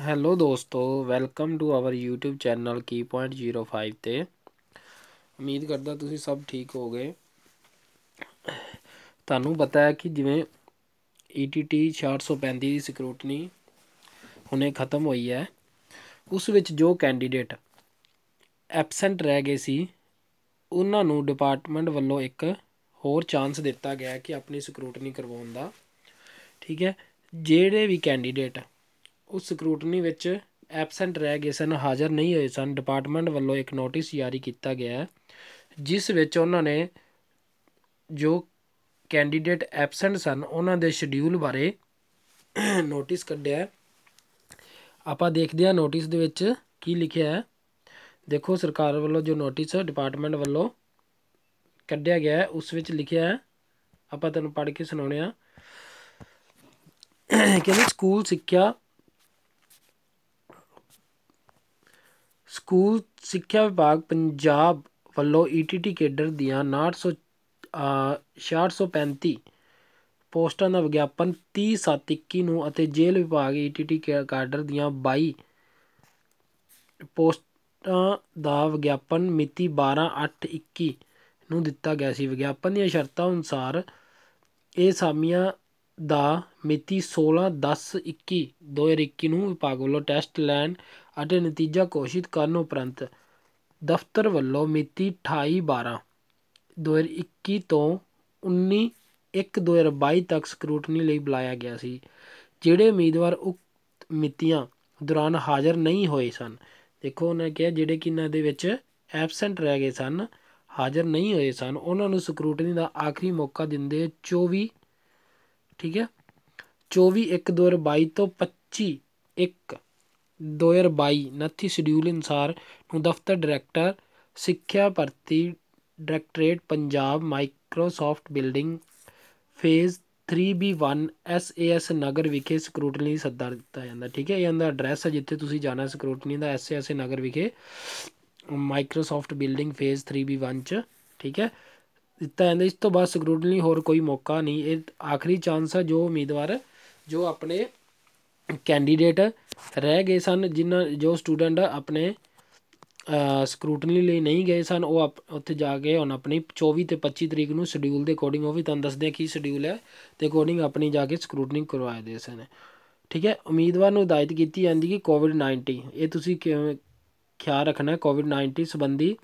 hello ਦੋਸਤੋ welcome to our YouTube channel ਕੀ 05 ਤੇ ਉਮੀਦ ਕਰਦਾ ਤੁਸੀਂ ਸਭ ਠੀਕ ਹੋਗੇ ਤੁਹਾਨੂੰ ਪਤਾ ਹੈ ਕਿ ਜਿਵੇਂ ETT 435 ਦੀ ਸਿਕਿਉਰਟਨੀ ਹੁਣੇ ਖਤਮ ਹੋਈ ਹੈ ਉਸ ਵਿੱਚ ਜੋ ਕੈਂਡੀਡੇਟ ਐਬਸੈਂਟ ਰਹਿ ਗਏ ਸੀ ਉਹਨਾਂ ਨੂੰ ਡਿਪਾਰਟਮੈਂਟ ਵੱਲੋਂ ਇੱਕ ਹੋਰ ਚਾਂਸ ਦਿੱਤਾ ਗਿਆ ਕਿ ਆਪਣੀ ਸਿਕਿਉਰਟਨੀ ਕਰਵਾਉਣ ਦਾ ਠੀਕ ਹੈ ਜਿਹੜੇ ਵੀ ਕੈਂਡੀਡੇਟ ਉਸ ਸਕਰੂਟਨੀ ਵਿੱਚ ਐਬਸੈਂਟ ਰਹਿ ਗਏ ਸਨ ਹਾਜ਼ਰ ਨਹੀਂ ਹੋਏ ਸਨ ਡਿਪਾਰਟਮੈਂਟ ਵੱਲੋਂ ਇੱਕ ਨੋਟਿਸ ਜਾਰੀ ਕੀਤਾ ਗਿਆ ਜਿਸ ਵਿੱਚ ਉਹਨਾਂ ਨੇ ਜੋ ਕੈਂਡੀਡੇਟ ਐਬਸੈਂਟ ਸਨ ਉਹਨਾਂ ਦੇ ਸ਼ਡਿਊਲ ਬਾਰੇ ਨੋਟਿਸ ਕੱਢਿਆ ਆਪਾਂ ਦੇਖਦੇ ਹਾਂ ਨੋਟਿਸ ਦੇ ਵਿੱਚ ਕੀ ਲਿਖਿਆ ਹੈ ਦੇਖੋ ਸਰਕਾਰ ਵੱਲੋਂ ਜੋ ਨੋਟਿਸ ਡਿਪਾਰਟਮੈਂਟ ਵੱਲੋਂ ਕੱਢਿਆ ਗਿਆ ਉਸ ਵਿੱਚ ਲਿਖਿਆ ਆਪਾਂ ਤੁਹਾਨੂੰ ਪੜ੍ਹ ਕੇ ਸੁਣਾਉਣੇ ਆ ਕਿ ਸਕੂਲ ਸਿੱਖਿਆ ਸਕੂਲ ਸਿੱਖਿਆ ਵਿਭਾਗ ਪੰਜਾਬ ਵੱਲੋਂ ਈਟੀਟੀ ਕੇਡਰ ਦੀਆਂ ਉਨਾਹਠ 635 ਪੋਸਟਾਂ ਦਾ ਵਿਗਿਆਪਨ 30/7/21 ਨੂੰ ਅਤੇ ਜੇਲ੍ਹ ਵਿਭਾਗ ਈਟੀਟੀ ਕੇਡਰ ਦੀਆਂ 22 ਪੋਸਟਾਂ ਦਾ ਵਿਗਿਆਪਨ ਮਿਤੀ 12/8/21 ਨੂੰ ਦਿੱਤਾ ਗਿਆ ਸੀ ਵਿਗਿਆਪਨ ਦੀਆਂ ਸ਼ਰਤਾਂ ਅਨੁਸਾਰ ਇਹ ਸਾਮੀਆਂ ਦਾ ਮਿਤੀ 16-10-21 2021 ਨੂੰ ਵਿਭਾਗ ਵੱਲੋਂ ਟੈਸਟ ਲੈਣ ਅਤੇ ਨਤੀਜਾ ਘੋਸ਼ਿਤ ਕਰਨ ਉਪਰੰਤ ਦਫ਼ਤਰ ਵੱਲੋਂ ਮਿਤੀ 28-12 2021 ਤੋਂ 19-1-2022 ਤੱਕ ਸਕਰੂਟਨੀ ਲਈ ਬੁਲਾਇਆ ਗਿਆ ਸੀ ਜਿਹੜੇ ਉਮੀਦਵਾਰ ਉਕਤ ਮਿਤੀਆਂ ਦੌਰਾਨ ਹਾਜ਼ਰ ਨਹੀਂ ਹੋਏ ਸਨ ਦੇਖੋ ਉਹਨਾਂ ਨੇ ਕਿਹਾ ਜਿਹੜੇ ਕਿ ਇਹਨਾਂ ਦੇ ਵਿੱਚ ਐਬਸੈਂਟ ਰਹਿ ਗਏ ਸਨ ਹਾਜ਼ਰ ਨਹੀਂ ਹੋਏ ਸਨ ਉਹਨਾਂ ਨੂੰ ਸਕਰੂਟਨੀ ਦਾ ਆਖਰੀ ਮੌਕਾ ਦਿੰਦੇ 24 ਠੀਕ ਹੈ 24 1 2022 ਤੋਂ 25 1 2022 ਨਾਥੀ ਸ਼ਡਿਊਲ ਅਨੁਸਾਰ ਨੂੰ ਦਫ਼ਤਰ ਡਾਇਰੈਕਟਰ ਸਿੱਖਿਆ ਭਰਤੀ directorate Punjab Microsoft building phase 3B1 SAS ਨਗਰ ਵਿਖੇ ਸਕਰੂਟਨੀ ਸੱਦਾ ਦਿੱਤਾ ਜਾਂਦਾ ਠੀਕ ਹੈ ਇਹ ਇਹਦਾ ਐਡਰੈਸ ਹੈ ਜਿੱਥੇ ਤੁਸੀਂ ਜਾਣਾ ਸਕਰੂਟਨੀ ਦਾ SAS ਨਗਰ ਵਿਖੇ ਮਾਈਕਰੋਸਾਫਟ ਬਿਲਡਿੰਗ ਫੇਜ਼ 3B1 ਚ ਠੀਕ ਹੈ ਦਿੱਤਾ ਜਾਂਦਾ ਇਸ ਤੋਂ ਬਾਅਦ ਸਕਰੂਟਨੀ ਲਈ ਹੋਰ ਕੋਈ ਮੌਕਾ ਨਹੀਂ ਇਹ ਆਖਰੀ ਚਾਂਸ ਹੈ ਜੋ ਉਮੀਦਵਾਰ ਜੋ ਆਪਣੇ ਕੈਂਡੀਡੇਟ ਰਹਿ ਗਏ ਸਨ ਜਿਨ੍ਹਾਂ ਜੋ ਸਟੂਡੈਂਟ ਆਪਣੇ ਸਕਰੂਟਨੀ ਲਈ ਨਹੀਂ ਗਏ ਸਨ ਉਹ ਉੱਥੇ ਜਾ ਕੇ ਹੁਣ ਆਪਣੀ 24 ਤੇ 25 ਤਰੀਕ ਨੂੰ ਸ਼ਡਿਊਲ ਦੇ ਅਕੋਰਡਿੰਗ ਉਹ ਵੀ ਤੁਹਾਨੂੰ ਦੱਸਦੇ ਆ ਕੀ ਸ਼ਡਿਊਲ ਹੈ ਤੇ ਅਕੋਰਡਿੰਗ ਆਪਣੀ ਜਾ ਕੇ ਸਕਰੂਟਨੀ ਕਰਵਾਏ ਦੇ ਸਨ ਠੀਕ ਹੈ ਉਮੀਦਵਾਰ ਨੂੰ ਹਦਾਇਤ ਕੀਤੀ ਜਾਂਦੀ ਕਿ ਕੋਵਿਡ-19 ਇਹ ਤੁਸੀਂ ਖਿਆਲ ਰੱਖਣਾ ਹੈ ਕੋਵਿਡ-19 ਸੰਬੰਧੀ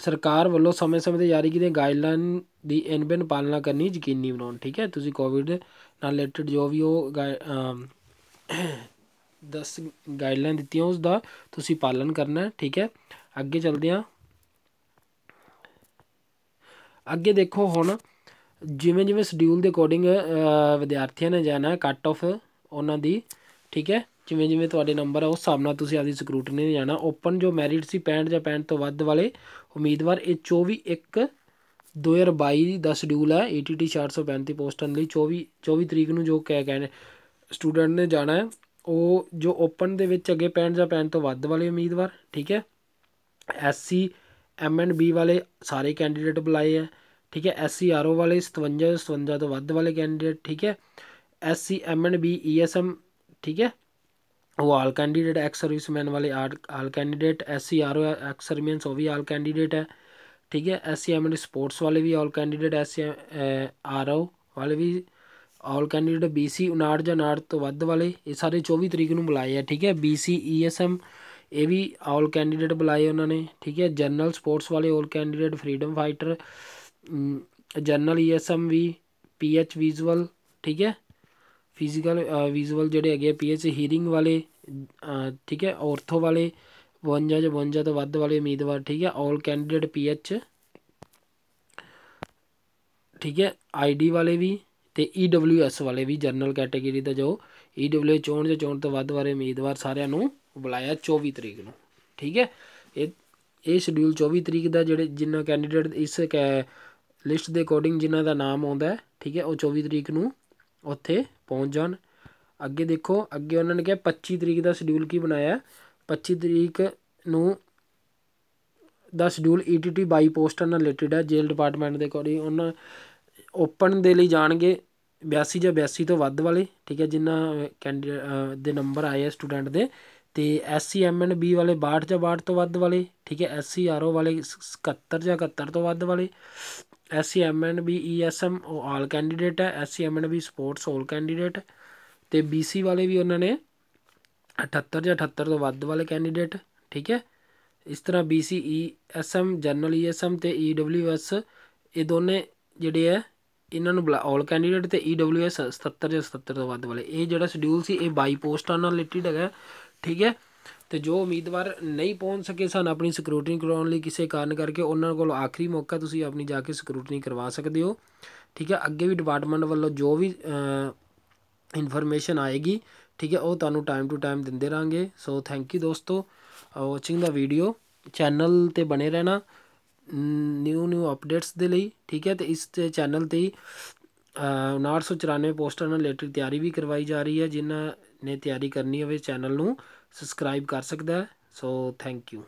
ਸਰਕਾਰ ਵੱਲੋਂ ਸਮੇਂ ਸਮੇਂ 'ਤੇ ਜਾਰੀ ਕੀਤੀਆਂ ਗਾਈਡਲਾਈਨ ਦੀ ਇਨਬਿਨ ਪਾਲਣਾ ਕਰਨੀ ਯਕੀਨੀ ਬਣਾਉਣ ਠੀਕ ਹੈ ਤੁਸੀਂ ਕੋਵਿਡ ਨਾਲ ਰਿਲੇਟਡ ਜੋ ਵੀ ਉਹ ਦਸ ਗਾਈਡਲਾਈਨ ਦਿੱਤੀਆਂ ਉਸ ਦਾ ਤੁਸੀਂ ਪਾਲਣ ਕਰਨਾ ਠੀਕ ਹੈ ਅੱਗੇ ਚੱਲਦੇ ਹਾਂ ਅੱਗੇ ਦੇਖੋ ਹੁਣ ਜਿਵੇਂ ਜਿਵੇਂ ਸ਼ਡਿਊਲ ਦੇ ਅਕੋਰਡਿੰਗ ਵਿਦਿਆਰਥੀਆਂ ਨੇ ਜਾਣਾ ਕੱਟ ਆਫ ਉਹਨਾਂ ਦੀ ਠੀਕ ਹੈ ਜਿਵੇਂ ਜਿਵੇਂ ਤੁਹਾਡੇ ਨੰਬਰ ਆ ਉਸ ਹਿਸਾਬ ਨਾਲ ਤੁਸੀਂ ਆਪਦੀ ਸਕਰੂਟਨੀ ਨੇ ਜਾਣਾ ਓਪਨ ਜੋ ਮੈਰਿਟ ਸੀ 65 ਜਾਂ 65 ਤੋਂ ਵੱਧ ਵਾਲੇ ਉਮੀਦਵਾਰ ਇਹ 24 1 2022 ਦਾ ਸ਼ਡਿਊਲ ਹੈ ATT 435 ਪੋਸਟਾਂ ਲਈ 24 24 ਤਰੀਕ ਨੂੰ ਜੋ ਕਹਿ ਕਹਿੰਦੇ ਸਟੂਡੈਂਟ ਨੇ ਜਾਣਾ ਹੈ ਉਹ ਜੋ ਓਪਨ ਦੇ ਵਿੱਚ ਅੱਗੇ 65 ਜਾਂ 65 ਤੋਂ ਵੱਧ ਵਾਲੇ ਉਮੀਦਵਾਰ ਠੀਕ ਹੈ ਐਸਸੀ ਐਮ ਐਂਡ ਬੀ ਵਾਲੇ ਸਾਰੇ ਕੈਂਡੀਡੇਟ ਬੁਲਾਏ ਆ ਠੀਕ ਹੈ ਐਸਸੀ ਆਰਓ ਵਾਲੇ 57 57 ਤੋਂ ਵੱਧ ਵਾਲੇ ਕੈਂਡੀਡੇਟ ਠੀਕ ਹੈ SC M and B ESM ਠੀਕ ਹੈ वो all candidate ex service man वाले all candidate S C R O ex serviceman वो भी आल कैंडिडेट है ठीक है S C M and sports वाले भी all candidate S C R O ਵਾਲੇ ਵੀ ਆਲ ਕੈਂਡੀਡੇਟ BC 59 ਜਾਂ 59 ਤੋਂ ਵੱਧ ਵਾਲੇ ਇਹ ਸਾਰੇ 24 ਤਰੀਕ ਨੂੰ ਬੁਲਾਏ ਆ ਠੀਕ ਹੈ BC ESM ਇਹ ਵੀ ਆਲ ਕੈਂਡੀਡੇਟ ਬੁਲਾਏ ਉਹਨਾਂ ਨੇ ਠੀਕ ਹੈ ਜਨਰਲ ਸਪੋਰਟਸ ਵਾਲੇ all candidate freedom fighter general ESM ਵੀ PH ਵਿਜ਼ੂਅਲ ਠੀਕ ਹੈ ਫਿਜ਼ੀਕਲ ਵਿਜ਼ੂਅਲ ਜਿਹੜੇ ਹੈਗੇ ਆ ਪੀਐਚ ਹੀਰਿੰਗ ਵਾਲੇ ਠੀਕ ਹੈ ਔਰਥੋ ਵਾਲੇ 52 ਜਾਂ 52 ਤੋਂ ਵੱਧ ਵਾਲੇ ਉਮੀਦਵਾਰ ਠੀਕ ਹੈ ਆਲ ਕੈਂਡੀਡੇਟ ਪੀਐਚ ਠੀਕ ਹੈ ਆਈਡੀ ਵਾਲੇ ਵੀ ਤੇ ਈਡਬਲਯੂਐਸ ਵਾਲੇ ਵੀ ਜਨਰਲ ਕੈਟਾਗਰੀ ਦਾ ਜੋ ਈਡਬਲਯੂ ਚੋਣ ਜਾਂ ਚੋਣ ਤੋਂ ਵੱਧ ਵਾਲੇ ਉਮੀਦਵਾਰ ਸਾਰਿਆਂ ਨੂੰ ਬੁਲਾਇਆ 24 ਤਰੀਕ ਨੂੰ ਠੀਕ ਹੈ ਇਹ ਇਹ ਸ਼ਡਿਊਲ 24 ਤਰੀਕ ਦਾ ਜਿਹੜੇ ਜਿੰਨਾ ਕੈਂਡੀਡੇਟ ਇਸ ਲਿਸਟ ਦੇ ਅਕੋਰਡਿੰਗ ਜਿਨ੍ਹਾਂ ਦਾ ਨਾਮ ਆਉਂਦਾ ਹੈ ਠੀਕ ਹੈ ਉਹ 24 ਤਰੀਕ ਨੂੰ ਉੱਥੇ ਪਹੁੰਚ ਜਾਣ ਅੱਗੇ ਦੇਖੋ ਅੱਗੇ ਉਹਨਾਂ ਨੇ ਕਿਹਾ 25 ਤਰੀਕ ਦਾ ਸ਼ਡਿਊਲ ਕੀ ਬਣਾਇਆ 25 ਤਰੀਕ ਨੂੰ ਦਾ ਸ਼ਡਿਊਲ ਈਟੀਟੀ ਬਾਈ ਪੋਸਟਰ ਨਾਲ ਰਿਲੇਟਡ ਹੈ ਜੇਲ੍ਹ ਡਿਪਾਰਟਮੈਂਟ ਦੇ ਕੋਲ ਉਹਨਾਂ ਓਪਨ ਦੇ ਲਈ ਜਾਣਗੇ 82 ਜਾਂ 82 ਤੋਂ ਵੱਧ ਵਾਲੇ ਠੀਕ ਹੈ ਜਿਨ੍ਹਾਂ ਕੈਂਡੀਡੇਟ ਦੇ ਨੰਬਰ ਆਏ ਆ ਸਟੂਡੈਂਟ ਦੇ ਤੇ ਐਸਸੀ ਬੀ ਵਾਲੇ 62 ਜਾਂ 62 ਤੋਂ ਵੱਧ ਵਾਲੇ ਠੀਕ ਹੈ ਐਸਸੀ ਆਰਓ ਵਾਲੇ 71 ਜਾਂ 71 ਤੋਂ ਵੱਧ ਵਾਲੇ ਐਸ ਸੀ ਐਮ ਐਂਡ ਉਹ ਆਲ ਕੈਂਡੀਡੇਟ ਹੈ S C M sports all candidate ਤੇ ਬੀਸੀ ਵਾਲੇ ਵੀ ਉਹਨਾਂ ਨੇ 78 ਜਾਂ 78 ਤੋਂ ਵੱਧ ਵਾਲੇ ਕੈਂਡੀਡੇਟ ਠੀਕ ਹੈ ਇਸ ਤਰ੍ਹਾਂ ਬੀਸੀ ਈਐਸਐਮ ਜਨਰਲ ਈਐਸਐਮ ਤੇ ਈਡਬਲਯੂਐਸ e ਇਹ ਦੋਨੇ ਜਿਹੜੇ ਆ ਇਹਨਾਂ ਨੂੰ ਆਲ ਕੈਂਡੀਡੇਟ ਤੇ ਈਡਬਲਯੂਐਸ e 77 ਜਾਂ 77 ਤੋਂ ਵੱਧ ਵਾਲੇ ਇਹ ਜਿਹੜਾ ਸ਼ਡਿਊਲ ਸੀ ਇਹ ਬਾਈ ਪੋਸਟਾਂ ਨਾਲ ਰਿਲੇਟਡ ਹੈਗਾ ਠੀਕ ਹੈ ਤੇ ਜੋ ਉਮੀਦਵਾਰ ਨਹੀਂ ਪਹੁੰਚ ਸਕੇ ਸਨ ਆਪਣੀ ਸਕਰੂਟਨੀ ਕਰਾਉਣ ਲਈ ਕਿਸੇ ਕਾਰਨ ਕਰਕੇ ਉਹਨਾਂ ਕੋਲ ਆਖਰੀ ਮੌਕਾ ਤੁਸੀਂ ਆਪਣੀ ਜਾ ਕੇ ਸਕਰੂਟਨੀ ਕਰਵਾ ਸਕਦੇ ਹੋ ਠੀਕ ਹੈ ਅੱਗੇ ਵੀ ਡਿਪਾਰਟਮੈਂਟ ਵੱਲੋਂ ਜੋ ਵੀ ਇਨਫੋਰਮੇਸ਼ਨ ਆਏਗੀ ਠੀਕ ਹੈ ਉਹ ਤੁਹਾਨੂੰ ਟਾਈਮ ਟੂ ਟਾਈਮ ਦਿੰਦੇ ਰਾਂਗੇ ਸੋ ਥੈਂਕ ਯੂ ਦੋਸਤੋ ਵਾਚਿੰਗ ਦਾ ਵੀਡੀਓ ਚੈਨਲ ਤੇ ਬਣੇ ਰਹਿਣਾ ਨਿਊ ਨਿਊ ਅਪਡੇਟਸ ਦੇ ਲਈ ਠੀਕ ਹੈ ਤੇ ਇਸ ਚੈਨਲ ਤੇ 994 ਪੋਸਟਰ ਨਾਲ ਰਿਲੇਟਡ ਤਿਆਰੀ ਵੀ ਕਰਵਾਈ ਜਾ ਰਹੀ ਹੈ ਜਿਨ੍ਹਾਂ ਨੇ ਤਿਆਰੀ ਕਰਨੀ ਹੋਵੇ ਚੈਨਲ ਨੂੰ ਸਬਸਕ੍ਰਾਈਬ ਕਰ ਸਕਦਾ ਹੈ ਸੋ ਥੈਂਕ ਯੂ